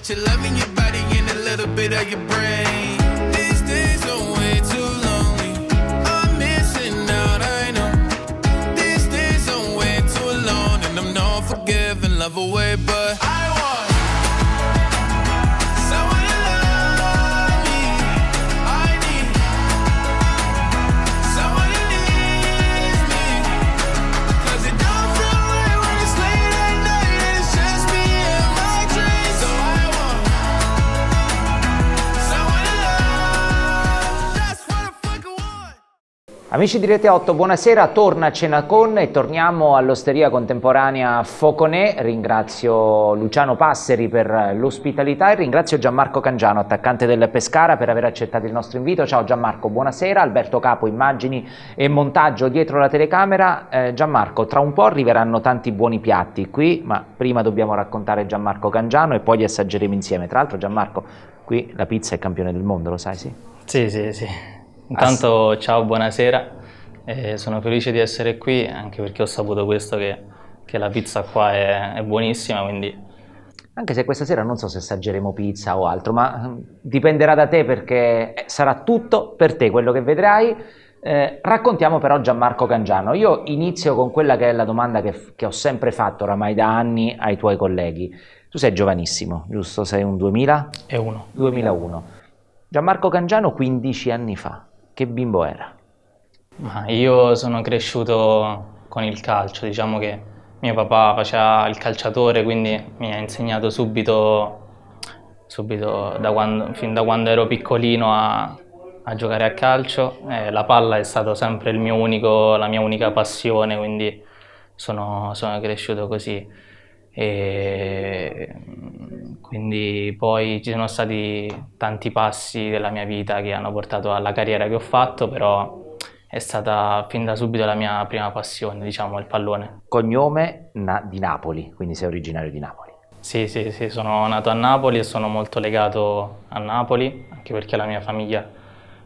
much you loving your body and a little bit of your brain. These days are way too lonely. I'm missing out, I know. These days are way too alone, and I'm not forgiving, love away, but. I Amici di Rete 8, buonasera, torna a cena con e torniamo all'osteria contemporanea Foconè. Ringrazio Luciano Passeri per l'ospitalità e ringrazio Gianmarco Cangiano, attaccante del Pescara, per aver accettato il nostro invito. Ciao Gianmarco, buonasera. Alberto Capo, immagini e montaggio dietro la telecamera. Eh, Gianmarco, tra un po' arriveranno tanti buoni piatti qui, ma prima dobbiamo raccontare Gianmarco Cangiano e poi li assaggeremo insieme. Tra l'altro Gianmarco, qui la pizza è campione del mondo, lo sai sì? Sì, sì, sì. Intanto ciao, buonasera. Eh, sono felice di essere qui anche perché ho saputo questo che, che la pizza qua è, è buonissima, quindi anche se questa sera non so se assaggeremo pizza o altro, ma ehm, dipenderà da te perché eh, sarà tutto per te quello che vedrai. Eh, raccontiamo però Gianmarco Cangiano. Io inizio con quella che è la domanda che, che, ho sempre fatto oramai da anni ai tuoi colleghi. Tu sei giovanissimo, giusto? Sei un 2000? E uno. 2001. Gianmarco Cangiano 15 anni fa che bimbo era? Ma io sono cresciuto con il calcio, diciamo che mio papà faceva il calciatore, quindi mi ha insegnato subito, subito da quando, fin da quando ero piccolino a, a giocare a calcio. Eh, la palla è stata sempre mio unico, la mia unica passione, quindi sono, sono cresciuto così e mm, quindi poi ci sono stati tanti passi della mia vita che hanno portato alla carriera che ho fatto, però è stata fin da subito la mia prima passione, diciamo, il pallone. Cognome na di Napoli, quindi sei originario di Napoli. Sì, sì, sì, sono nato a Napoli e sono molto legato a Napoli, anche perché la mia famiglia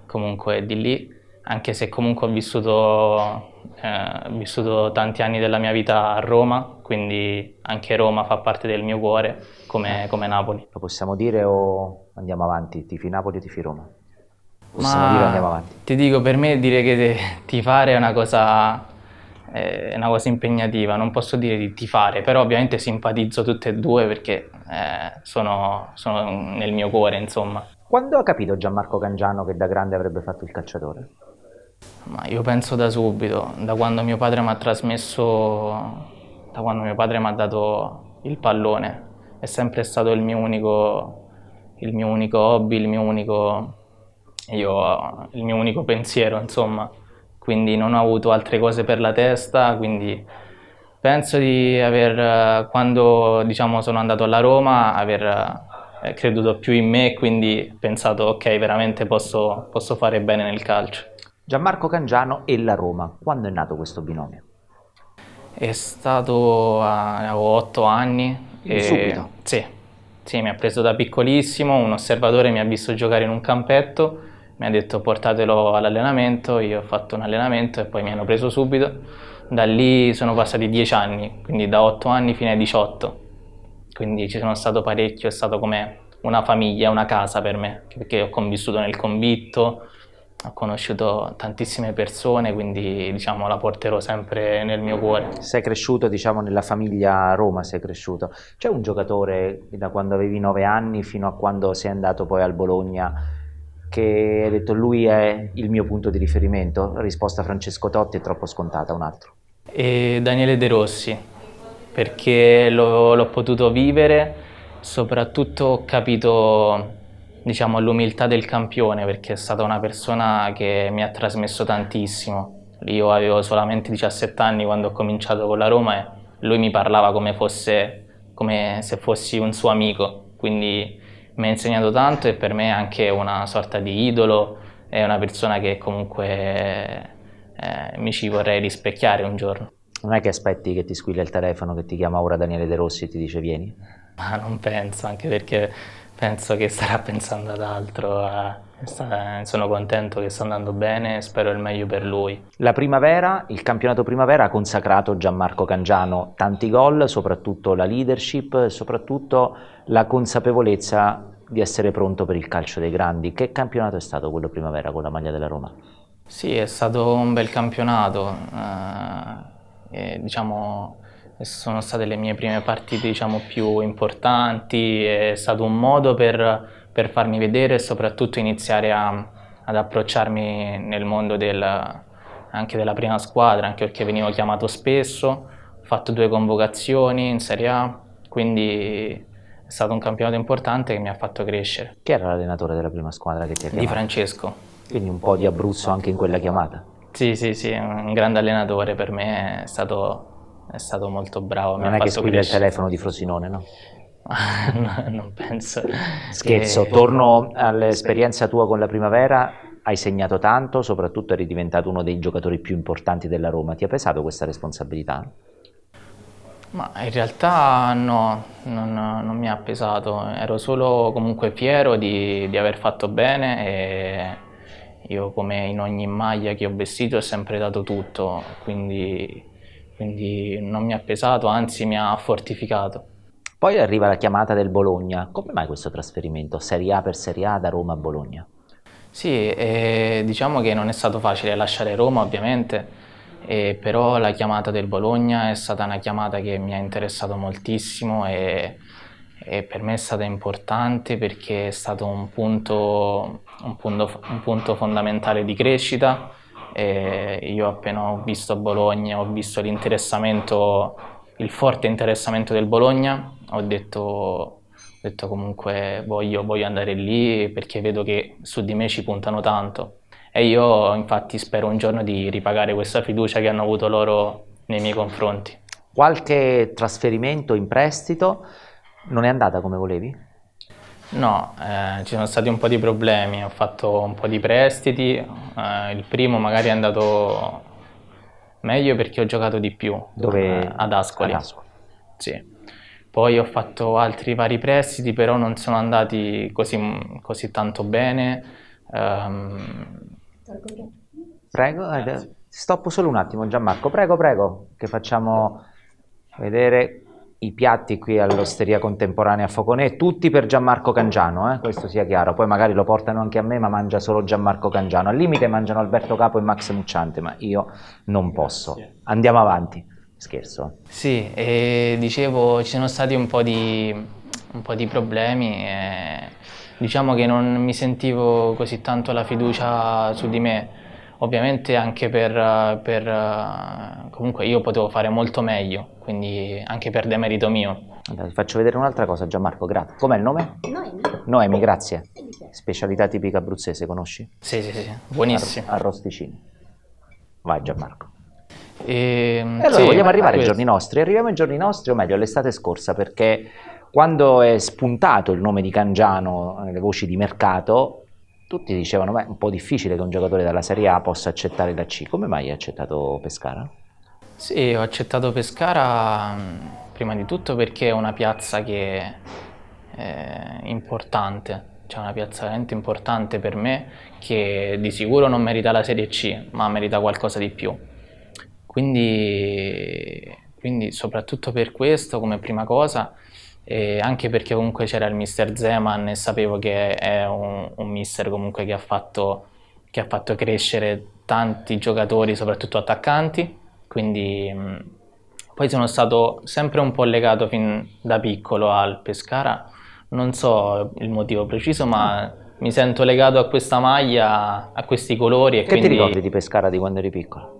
comunque è di lì anche se comunque ho vissuto, eh, vissuto, tanti anni della mia vita a Roma, quindi anche Roma fa parte del mio cuore, come, eh. come Napoli. Lo possiamo dire o andiamo avanti? Tifi Napoli o tifi Roma? Possiamo Ma dire andiamo avanti. Ti dico, per me dire che tifare è una cosa eh, è una cosa impegnativa, non posso dire di tifare, però ovviamente simpatizzo tutte e due perché eh, sono, sono, nel mio cuore, insomma. Quando ha capito Gianmarco Cangiano che da grande avrebbe fatto il calciatore? Ma io penso da subito, da quando mio padre mi ha trasmesso, da quando mio padre mi ha dato il pallone, è sempre stato il mio unico, il mio unico hobby, il mio unico, io, il mio unico pensiero, insomma. Quindi non ho avuto altre cose per la testa, quindi penso di aver, quando diciamo, sono andato alla Roma, aver eh, creduto più in me, quindi pensato ok, veramente posso, posso fare bene nel calcio. Gianmarco Cangiano e la Roma. Quando è nato questo binomio? È stato, eh, avevo otto anni. E, subito? Sì, sì, mi ha preso da piccolissimo, un osservatore mi ha visto giocare in un campetto, mi ha detto portatelo all'allenamento, io ho fatto un allenamento e poi mi hanno preso subito. Da lì sono passati dieci anni, quindi da otto anni fino ai diciotto. Quindi ci sono stato parecchio, è stato come una famiglia, una casa per me, perché ho convissuto nel convitto, ho conosciuto tantissime persone, quindi diciamo, la porterò sempre nel mio cuore. Sei cresciuto diciamo, nella famiglia Roma, sei cresciuto. C'è un giocatore da quando avevi 9 anni fino a quando sei andato poi al Bologna che hai detto lui è il mio punto di riferimento? La risposta a Francesco Totti è troppo scontata, un altro. E Daniele De Rossi, perché l'ho potuto vivere, soprattutto ho capito diciamo, all'umiltà del campione perché è stata una persona che mi ha trasmesso tantissimo. Io avevo solamente 17 anni quando ho cominciato con la Roma e lui mi parlava come, fosse, come se fossi un suo amico, quindi mi ha insegnato tanto e per me è anche una sorta di idolo, è una persona che comunque eh, mi ci vorrei rispecchiare un giorno. Non è che aspetti che ti squilla il telefono, che ti chiama ora Daniele De Rossi e ti dice vieni? Ma non penso, anche perché penso che starà pensando ad altro. Sono contento che sta andando bene, spero il meglio per lui. La primavera, il campionato primavera ha consacrato Gianmarco Cangiano, tanti gol, soprattutto la leadership, soprattutto la consapevolezza di essere pronto per il calcio dei grandi. Che campionato è stato quello primavera con la maglia della Roma? Sì, è stato un bel campionato. Eh, diciamo, sono state le mie prime partite diciamo, più importanti, è stato un modo per, per farmi vedere e soprattutto iniziare a, ad approcciarmi nel mondo del, anche della prima squadra, anche perché venivo chiamato spesso, ho fatto due convocazioni in Serie A, quindi è stato un campionato importante che mi ha fatto crescere. Chi era l'allenatore della prima squadra che ti ha chiamato? Di Francesco. Quindi un po' di Abruzzo anche in quella chiamata. Sì, sì, sì, un grande allenatore per me, è stato è stato molto bravo. Non è che squilla il telefono di Frosinone, no? no non penso. Scherzo, che... Eh, torno all'esperienza tua con la primavera. Hai segnato tanto, soprattutto eri diventato uno dei giocatori più importanti della Roma. Ti ha pesato questa responsabilità? Ma in realtà no, non, non, mi ha pesato, ero solo comunque fiero di, di, aver fatto bene e io come in ogni maglia che ho vestito ho sempre dato tutto, quindi quindi non mi ha pesato, anzi mi ha fortificato. Poi arriva la chiamata del Bologna, come mai questo trasferimento Serie A per Serie A da Roma a Bologna? Sì, eh, diciamo che non è stato facile lasciare Roma ovviamente, eh, però la chiamata del Bologna è stata una chiamata che mi ha interessato moltissimo e, e per me è stata importante perché è stato un punto, un punto, un punto fondamentale di crescita e io appena ho visto Bologna, ho visto l'interessamento, il forte interessamento del Bologna, ho detto, ho detto comunque voglio, voglio andare lì perché vedo che su di me ci puntano tanto. E io infatti spero un giorno di ripagare questa fiducia che hanno avuto loro nei miei confronti. Qualche trasferimento in prestito non è andata come volevi? No, eh, ci sono stati un po' di problemi, ho fatto un po' di prestiti, eh, il primo magari è andato meglio perché ho giocato di più Dove... eh, ad Ascoli. Ad Ascoli. Sì. Poi ho fatto altri vari prestiti, però non sono andati così, così tanto bene. Um... Prego, eh, stoppo solo un attimo Gianmarco, prego, prego, che facciamo vedere i piatti qui all'Osteria Contemporanea a Foconè, tutti per Gianmarco Cangiano, eh? questo sia chiaro, poi magari lo portano anche a me ma mangia solo Gianmarco Cangiano, al limite mangiano Alberto Capo e Max Mucciante, ma io non posso. Andiamo avanti, scherzo. Sì, e dicevo ci sono stati un po' di, un po di problemi, diciamo che non mi sentivo così tanto la fiducia su di me, ovviamente anche per, per, comunque io potevo fare molto meglio, quindi anche per demerito mio. Allora, ti faccio vedere un'altra cosa Gianmarco, grazie. Com'è il nome? Noemi. Noemi, grazie. Specialità tipica abruzzese, conosci? Sì, sì, sì, buonissimo. Arr- arrosticini. Vai Gianmarco. Ehm, e, allora sì, vogliamo arrivare ai giorni nostri. Arriviamo ai giorni nostri, o meglio all'estate scorsa, perché quando è spuntato il nome di Cangiano nelle eh, voci di mercato, tutti dicevano ma è un po' difficile che un giocatore dalla Serie A possa accettare la C, come mai hai accettato Pescara? Sì, ho accettato Pescara mm, prima di tutto perché è una piazza che è eh, importante, cioè una piazza veramente importante per me che di sicuro non merita la Serie C, ma merita qualcosa di più. Quindi, quindi soprattutto per questo, come prima cosa, e anche perché comunque c'era il mister Zeman e sapevo che è un, un mister comunque che ha, fatto, che ha, fatto, crescere tanti giocatori, soprattutto attaccanti, quindi mm, poi sono stato sempre un po' legato fin da piccolo al Pescara, non so il motivo preciso ma ah. mi sento legato a questa maglia, a questi colori e che quindi... ti ricordi di Pescara di quando eri piccolo?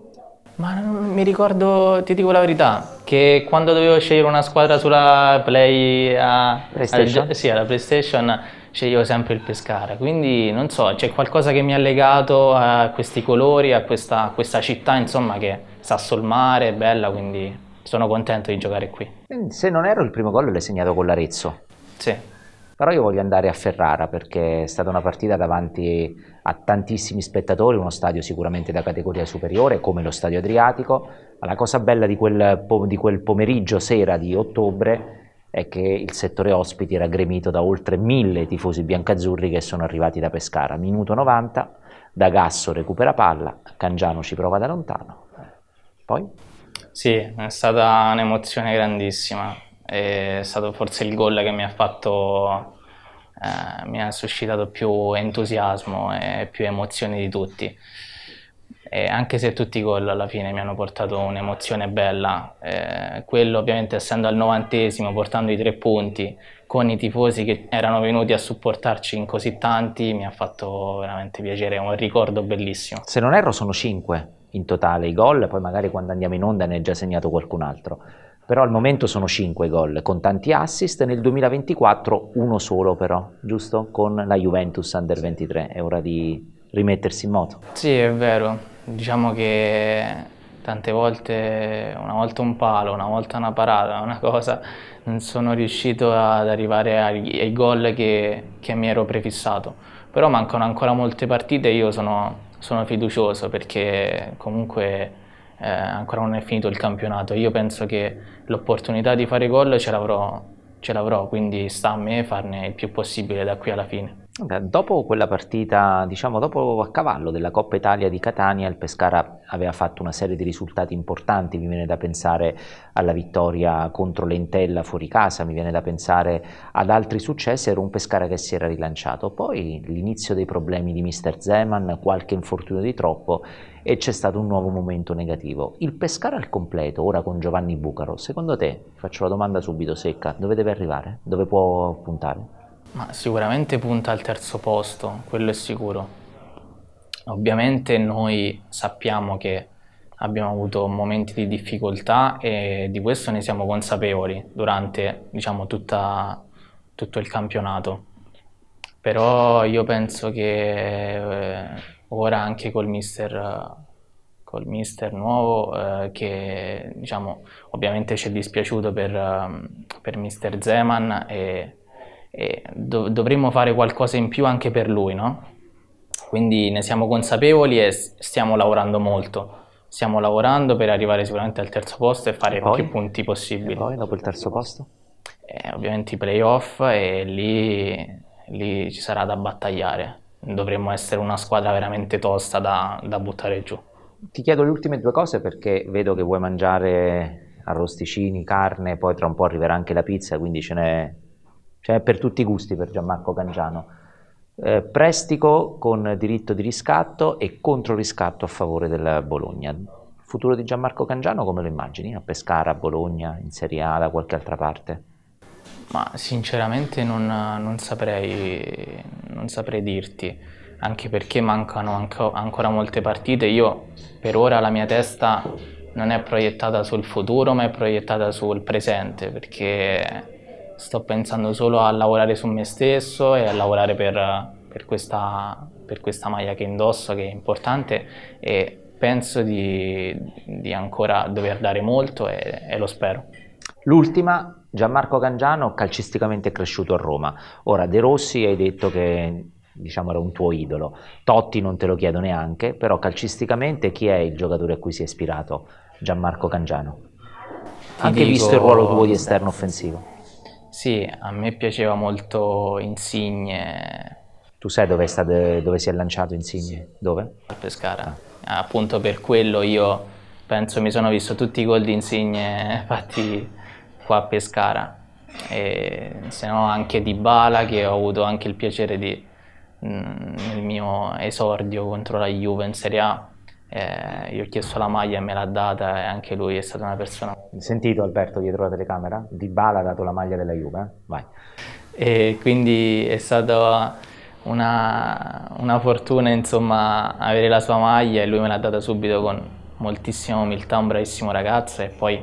Ma mi ricordo, ti dico la verità, che quando dovevo scegliere una squadra sulla Play a, PlayStation, al, sì, alla PlayStation sceglievo sempre il Pescara, quindi non so, c'è qualcosa che mi ha legato a questi colori, a questa, a questa città, insomma, che sa sul mare, è bella, quindi sono contento di giocare qui. Se non ero il primo gol l'hai segnato con l'Arezzo. Sì. Però io voglio andare a Ferrara perché è stata una partita davanti a tantissimi spettatori, uno stadio sicuramente da categoria superiore come lo Stadio Adriatico, ma la cosa bella di quel, di quel pomeriggio sera di ottobre è che il settore ospiti era gremito da oltre mille tifosi biancazzurri che sono arrivati da Pescara. Minuto 90, D'Agasso recupera palla, Cangiano ci prova da lontano. Poi? Sì, è stata un'emozione grandissima è stato forse il gol che mi ha fatto, eh, mi ha suscitato più entusiasmo e più emozioni di tutti. E anche se tutti i gol alla fine mi hanno portato un'emozione bella, eh, quello ovviamente essendo al novantesimo, portando i tre punti, con i tifosi che erano venuti a supportarci in così tanti, mi ha fatto veramente piacere, è un ricordo bellissimo. Se non erro sono cinque in totale i gol, poi magari quando andiamo in onda ne è già segnato qualcun altro però al momento sono 5 gol con tanti assist, nel 2024 uno solo però, giusto? Con la Juventus Under 23, è ora di rimettersi in moto. Sì, è vero, diciamo che tante volte, una volta un palo, una volta una parata, una cosa, non sono riuscito ad arrivare ai, ai gol che, che, mi ero prefissato, però mancano ancora molte partite e io sono, sono fiducioso perché comunque eh, ancora non è finito il campionato. Io penso che l'opportunità di fare gol ce l'avrò, quindi sta a me farne il più possibile da qui alla fine. Dopo quella partita, diciamo dopo a cavallo della Coppa Italia di Catania, il Pescara aveva fatto una serie di risultati importanti, mi viene da pensare alla vittoria contro l'Entella fuori casa, mi viene da pensare ad altri successi, era un Pescara che si era rilanciato. Poi l'inizio dei problemi di Mr. Zeman, qualche infortunio di troppo e c'è stato un nuovo momento negativo. Il Pescara al completo, ora con Giovanni Bucaro, secondo te, faccio la domanda subito secca, dove deve arrivare? Dove può puntare? Ma sicuramente punta al terzo posto, quello è sicuro. Ovviamente noi sappiamo che abbiamo avuto momenti di difficoltà e di questo ne siamo consapevoli durante diciamo, tutta, tutto il campionato. Però io penso che eh, ora anche col mister, col mister nuovo, eh, che diciamo, ovviamente ci è dispiaciuto per, ehm, per mister Zeman e e do- dovremmo fare qualcosa in più anche per lui, no? Quindi ne siamo consapevoli e stiamo lavorando molto. Stiamo lavorando per arrivare sicuramente al terzo posto e fare e più punti possibili. E poi dopo il terzo posto? E eh, ovviamente i playoff e lì, lì, ci sarà da battagliare. Dovremmo essere una squadra veramente tosta da, da buttare giù. Ti chiedo le ultime due cose perché vedo che vuoi mangiare arrosticini, carne, poi tra un po' arriverà anche la pizza, quindi ce n'è cioè per tutti i gusti per Gianmarco Cangiano. Eh, prestico con diritto di riscatto e controriscatto a favore del Bologna. Il futuro di Gianmarco Cangiano come lo immagini? A Pescara, a Bologna, in Serie A, da qualche altra parte? Ma sinceramente non, non, saprei, non saprei dirti anche perché mancano anco, ancora molte partite. Io per ora la mia testa non è proiettata sul futuro, ma è proiettata sul presente, perché sto pensando solo a lavorare su me stesso e a lavorare per, per, questa, per questa, maglia che indosso, che è importante e penso di, di ancora dover dare molto e, e lo spero. L'ultima, Gianmarco Cangiano calcisticamente cresciuto a Roma. Ora De Rossi hai detto che diciamo, era un tuo idolo. Totti non te lo chiedo neanche, però calcisticamente chi è il giocatore a cui si è ispirato Gianmarco Cangiano? Ti Anche dico... visto il ruolo tuo di esterno offensivo. Sì, a me piaceva molto Insigne. Tu sai dove, sta, dove si è lanciato Insigne? Sì. Dove? Al Pescara. Ah. ah. Appunto per quello io penso mi sono visto tutti i gol di Insigne fatti qua a Pescara. E, se no anche di Bala che ho avuto anche il piacere di mm, nel mio esordio contro la Juve in Serie A eh, gli ho chiesto la maglia e me l'ha data e anche lui è stata una persona... Sentito Alberto dietro la telecamera? Di Bala ha dato la maglia della Juve, eh? vai. E quindi è stata una, una fortuna insomma avere la sua maglia e lui me l'ha data subito con moltissima umiltà, un bravissimo ragazzo e poi eh,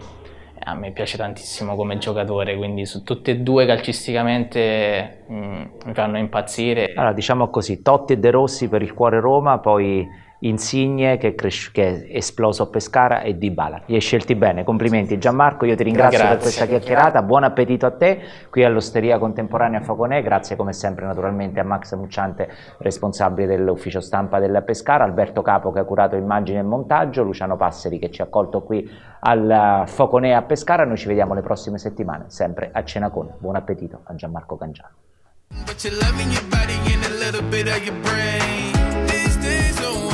a me piace tantissimo come giocatore, quindi su tutte e due calcisticamente mh, mm, mi fanno impazzire. Allora diciamo così, Totti e De Rossi per il cuore Roma, poi Insigne che, cres- che è esploso a Pescara e Di Bala. Li hai scelti bene, complimenti Gianmarco, io ti ringrazio grazie. per questa chiacchierata, buon appetito a te qui all'Osteria Contemporanea Faconè, grazie come sempre naturalmente a Max Mucciante, responsabile dell'ufficio stampa della Pescara, Alberto Capo che ha curato immagine e montaggio, Luciano Passeri che ci ha accolto qui al Faconè a Pescara, noi ci vediamo le prossime settimane, sempre a cena con. Buon appetito a Gianmarco Cangiano. But you're loving your body and a little bit of your brain. These days are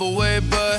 away, but